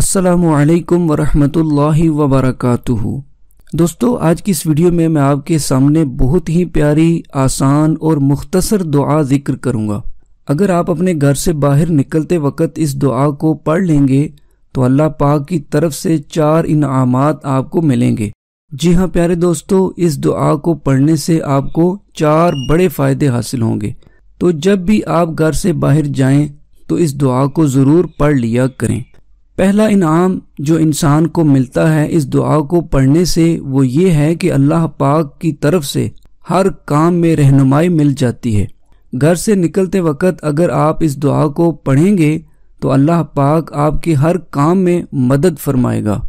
असलकम वरहमतुल्लाहि वबरकatuhu दोस्तों आज की इस वीडियो में मैं आपके सामने बहुत ही प्यारी आसान और मुख्तसर दुआ ज़िक्र करूँगा अगर आप अपने घर से बाहर निकलते वक्त इस दुआ को पढ़ लेंगे तो अल्लाह पाक की तरफ से चार इनाम आपको मिलेंगे जी हाँ प्यारे दोस्तों इस दुआ को पढ़ने से आपको चार बड़े फ़ायदे हासिल होंगे तो जब भी आप घर से बाहर जाए तो इस दुआ को ज़रूर पढ़ लिया करें पहला इनाम जो इंसान को मिलता है इस दुआ को पढ़ने से वो ये है कि अल्लाह पाक की तरफ से हर काम में रहनुमाई मिल जाती है घर से निकलते वक्त अगर आप इस दुआ को पढ़ेंगे तो अल्लाह पाक आपके हर काम में मदद फरमाएगा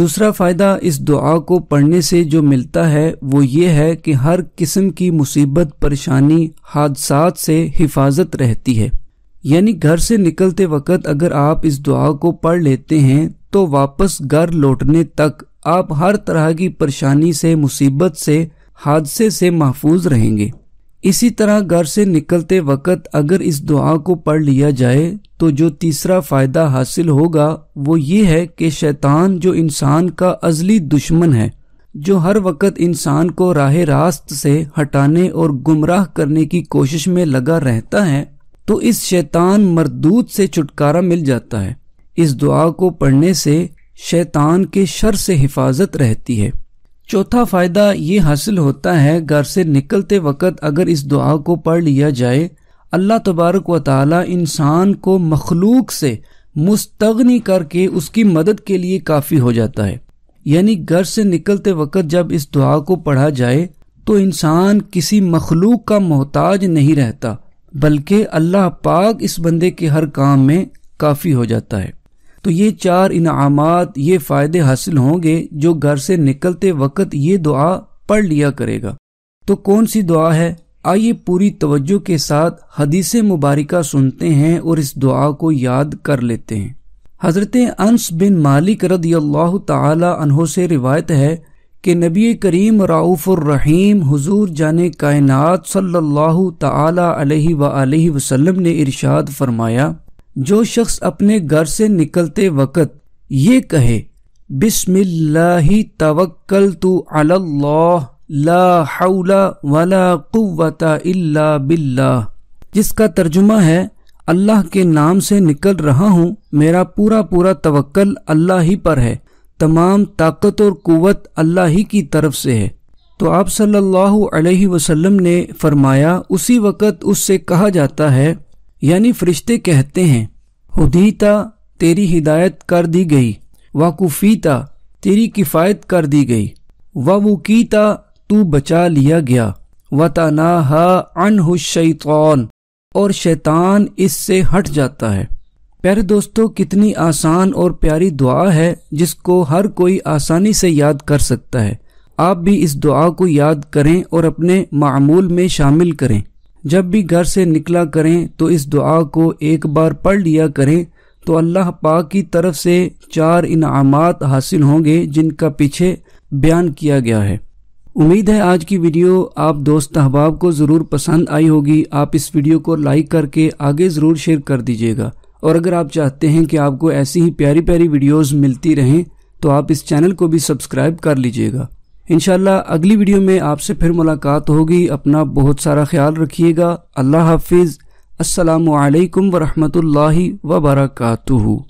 दूसरा फ़ायदा इस दुआ को पढ़ने से जो मिलता है वो ये है कि हर किस्म की मुसीबत परेशानी हादसात से हिफाजत रहती है यानी घर से निकलते वक्त अगर आप इस दुआ को पढ़ लेते हैं तो वापस घर लौटने तक आप हर तरह की परेशानी से मुसीबत से हादसे से महफूज रहेंगे इसी तरह घर से निकलते वक्त अगर इस दुआ को पढ़ लिया जाए तो जो तीसरा फ़ायदा हासिल होगा वो ये है कि शैतान जो इंसान का अजली दुश्मन है जो हर वक्त इंसान को राह रास्त से हटाने और गुमराह करने की कोशिश में लगा रहता है तो इस शैतान मरदूत से छुटकारा मिल जाता है इस दुआ को पढ़ने से शैतान के शर से हिफाजत रहती है चौथा फ़ायदा ये हासिल होता है घर से निकलते वक़्त अगर इस दुआ को पढ़ लिया जाए अल्लाह तबारक व ताली इंसान को मखलूक से मुस्तगनी करके उसकी मदद के लिए काफ़ी हो जाता है यानी घर से निकलते वक़्त जब इस दुआ को पढ़ा जाए तो इंसान किसी मखलूक का मोहताज नहीं रहता बल्कि अल्लाह पाक इस बंदे के हर काम में काफ़ी हो जाता है तो ये चार इनामात ये फ़ायदे हासिल होंगे जो घर से निकलते वक्त ये दुआ पढ़ लिया करेगा तो कौन सी दुआ है आइए पूरी तवज्जो के साथ हदीस मुबारक सुनते हैं और इस दुआ को याद कर लेते हैं हज़रत अनस बिन मालिक रदी अल्लाह तहो से रिवायत है कि नबी करीम रऊफ़ुर्रहीम हुजूर जाने कायनात सल्लल्लाहु ताला अलैहि वसल्लम ने इरशाद फरमाया जो शख्स अपने घर से निकलते वक़्त ये कहे बिस्मिल्लाहि तवक्कल तू अल्लाह ला हौला वला कुव्वता इल्ला बिल्लाह जिसका तर्जुमा है अल्लाह के नाम से निकल रहा हूँ मेरा पूरा पूरा तवक्ल अल्लाह ही पर है तमाम ताकत और कुत अल्लाह ही की तरफ से है तो आप सल्लल्लाहु अलैहि वसल्लम ने फरमाया उसी वक़्त उससे कहा जाता है यानी फरिश्ते कहते हैं हुदीता तेरी हिदायत कर दी गई वाकुफीता तेरी किफ़ायत कर दी गई वकीता तू बचा लिया गया वतना शैतान और शैतान इससे हट जाता है प्यारे दोस्तों कितनी आसान और प्यारी दुआ है जिसको हर कोई आसानी से याद कर सकता है आप भी इस दुआ को याद करें और अपने मामूल में शामिल करें जब भी घर से निकला करें तो इस दुआ को एक बार पढ़ लिया करें तो अल्लाह पाक की तरफ से चार इनामत हासिल होंगे जिनका पीछे बयान किया गया है उम्मीद है आज की वीडियो आप दोस्त अहबाब को ज़रूर पसंद आई होगी आप इस वीडियो को लाइक करके आगे ज़रूर शेयर कर दीजिएगा और अगर आप चाहते हैं कि आपको ऐसी ही प्यारी प्यारी वीडियोस मिलती रहें तो आप इस चैनल को भी सब्सक्राइब कर लीजिएगा इन अगली वीडियो में आपसे फिर मुलाकात होगी अपना बहुत सारा ख्याल रखिएगा अल्लाह हाफिज़ असलकम वरहमल वबरकू